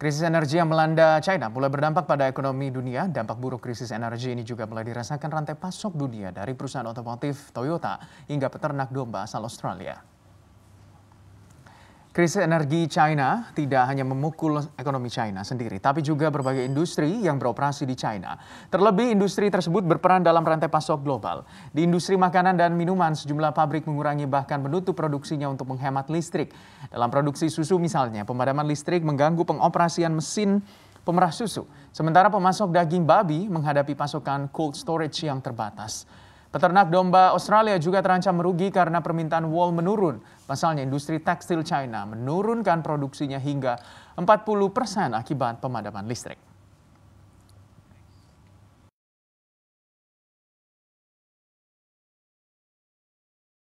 Krisis energi yang melanda China mulai berdampak pada ekonomi dunia. Dampak buruk krisis energi ini juga mulai dirasakan rantai pasok dunia dari perusahaan otomotif Toyota hingga peternak domba asal Australia. Krisis energi China tidak hanya memukul ekonomi China sendiri, tapi juga berbagai industri yang beroperasi di China. Terlebih industri tersebut berperan dalam rantai pasok global. Di industri makanan dan minuman, sejumlah pabrik mengurangi bahkan menutup produksinya untuk menghemat listrik. Dalam produksi susu misalnya, pemadaman listrik mengganggu pengoperasian mesin pemerah susu. Sementara pemasok daging babi menghadapi pasokan cold storage yang terbatas. Peternak domba Australia juga terancam merugi karena permintaan wool menurun. Pasalnya industri tekstil China menurunkan produksinya hingga 40 persen akibat pemadaman listrik.